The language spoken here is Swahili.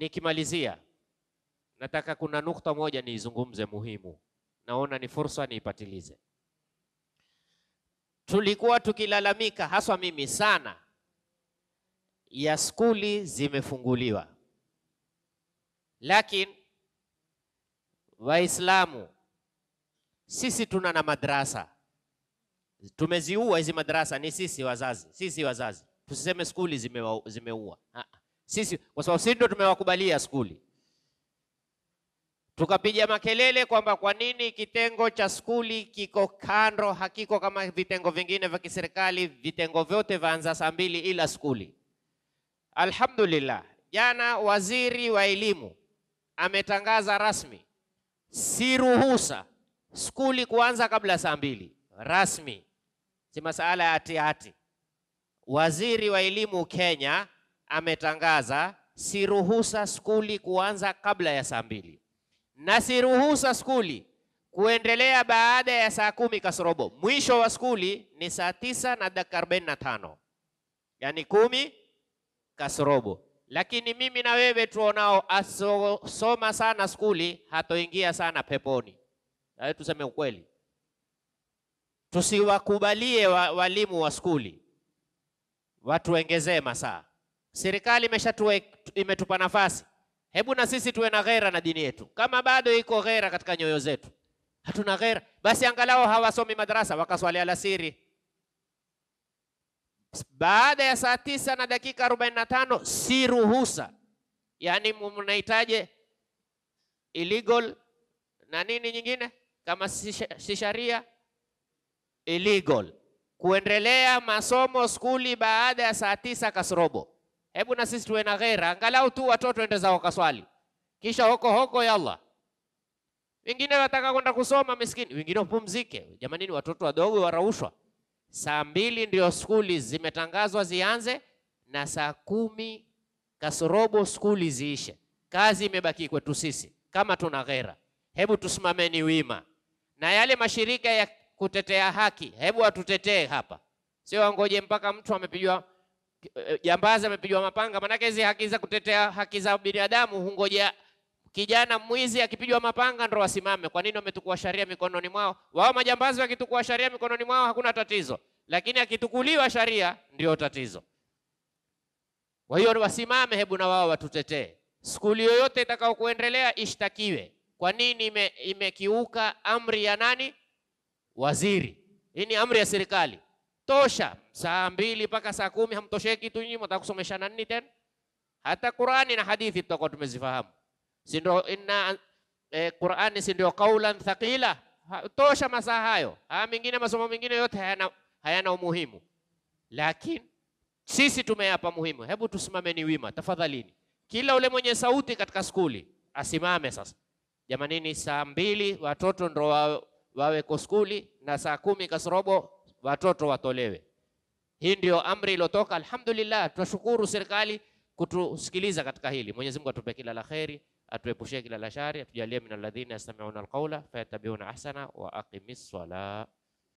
Nikimalizia nataka kuna nukta moja niizungumze muhimu, naona ni fursa niipatilize. Tulikuwa tukilalamika haswa mimi sana ya skuli zimefunguliwa, lakini Waislamu sisi tuna na madrasa, tumeziua hizi madrasa. Ni sisi wazazi, sisi wazazi, tusiseme skuli zimeua, zimeua sisi, kwa sababu sisi ndio tumewakubalia skuli, tukapiga makelele kwamba kwa nini kitengo cha skuli kiko kando, hakiko kama vitengo vingine vya kiserikali. Vitengo vyote vaanza saa mbili ila skuli. Alhamdulillah, jana waziri wa elimu ametangaza rasmi, si ruhusa skuli kuanza kabla saa mbili rasmi, si masala ya hatihati. Waziri wa elimu Kenya ametangaza siruhusa skuli kuanza kabla ya saa mbili na siruhusa skuli kuendelea baada ya saa kumi kasorobo. Mwisho wa skuli ni saa tisa na dakika arobaini na tano yani kumi kasorobo. Lakini mimi na wewe tuonao asosoma sana skuli hatoingia sana peponi. Hayo tuseme ukweli, tusiwakubalie wa, walimu wa skuli watuengezee masaa Serikali imetupa nafasi, hebu na sisi tuwe na ghera na dini yetu. Kama bado iko ghera katika nyoyo zetu, hatuna ghera, basi angalau hawasomi madarasa wakaswali alasiri baada ya saa tisa na dakika arobaini na tano si ruhusa. Yaani mnahitaje illegal na nini nyingine kama si sharia illegal kuendelea masomo skuli baada ya saa tisa kasrobo. Hebu na sisi tuwe na ghera, angalau tu watoto ende zao kaswali, kisha hoko hoko ya Allah. Wengine wataka kwenda kusoma miskini, wengine wapumzike. Jamani ni watoto wadogo waraushwa. Saa mbili ndio skuli zimetangazwa zianze na saa kumi kasorobo skuli ziishe. Kazi imebaki kwetu sisi kama tuna ghera. Hebu tusimameni wima, na yale mashirika ya kutetea haki, hebu watutetee hapa, sio wangoje mpaka mtu amepigwa jambazi amepigwa mapanga. Maanake hizi haki za kutetea haki za binadamu hungoja kijana mwizi akipigwa mapanga ndo wasimame. Kwa nini? Wametukua sharia mikononi mwao. Wao majambazi wakitukua sharia mikononi mwao hakuna tatizo, lakini akitukuliwa sharia ndio tatizo. Kwa hiyo wasimame, hebu na wao watutetee. Skuli yoyote itakao kuendelea ishtakiwe. Kwa nini ime, imekiuka amri ya nani? Waziri. Hii ni amri ya serikali tosha. Saa mbili mpaka saa kumi hamtosheki tu nyinyi, mtaka kusomeshana nini tena? Hata Qur'ani na hadithi tutakuwa tumezifahamu, si ndio? Inna e, Qur'ani si ndio kaulan thaqila tosha masaa hayo. Haya mengine masomo mengine yote hayana, hayana umuhimu, lakini sisi tumeyapa muhimu. Hebu tusimameni wima tafadhalini, kila ule mwenye sauti katika skuli asimame sasa. Jamanini, saa mbili watoto ndo wawe, wawe kwa skuli na saa kumi kasorobo watoto watolewe. Hii ndio amri iliyotoka. Alhamdulillah, tunashukuru serikali kutusikiliza katika hili. Mwenyezi Mungu atupe kila la kheri, atuepushie kila la shari, atujalie min alladhina yastami'una alqawla fayattabiuna ahsana wa aqimis sala